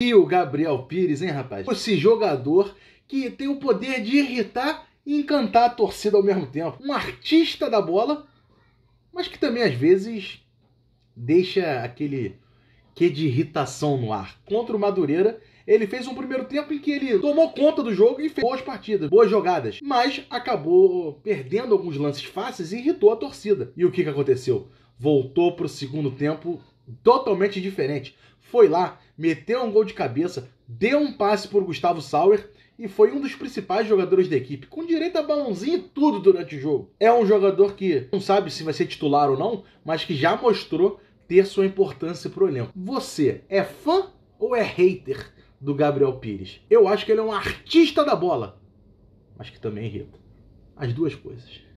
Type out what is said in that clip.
E o Gabriel Pires, hein, rapaz? Esse jogador que tem o poder de irritar e encantar a torcida ao mesmo tempo. Um artista da bola, mas que também às vezes deixa aquele que de irritação no ar. Contra o Madureira, ele fez um primeiro tempo em que ele tomou conta do jogo e fez boas partidas, boas jogadas, mas acabou perdendo alguns lances fáceis e irritou a torcida. E o que, que aconteceu? Voltou para o segundo tempo totalmente diferente. Foi lá, meteu um gol de cabeça, deu um passe por Gustavo Sauer e foi um dos principais jogadores da equipe, com direito a balãozinho e tudo durante o jogo. É um jogador que não sabe se vai ser titular ou não, mas que já mostrou ter sua importância para o elenco. Você é fã ou é hater do Gabriel Pires? Eu acho que ele é um artista da bola, mas que também irrita. As duas coisas.